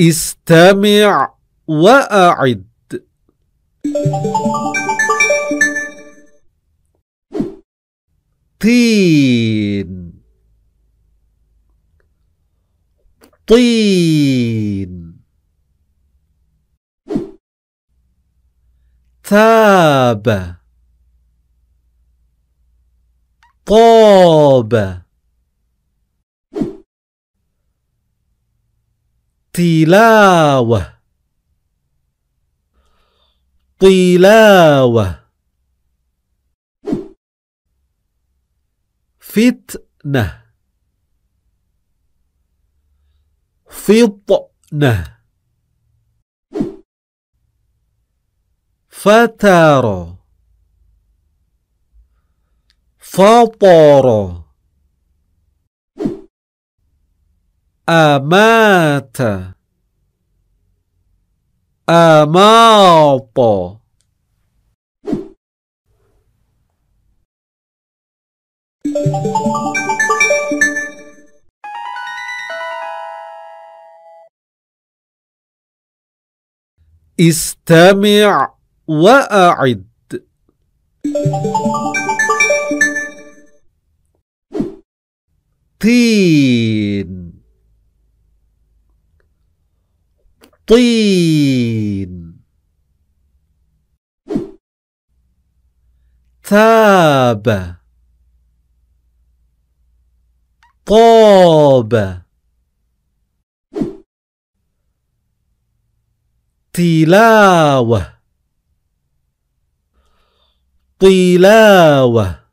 استمع وأعد طين طين تاب طاب تلاوة طلاوة فتنة فطنة فتر فطر أمات أماط استمع وأعد طين طين تاب طاب تلاوه طلاوه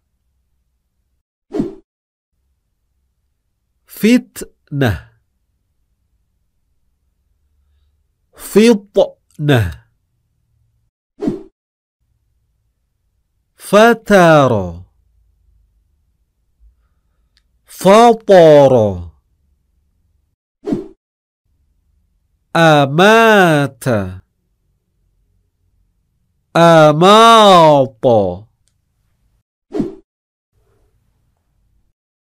فتنة فطنة فتر فطر أمات أماط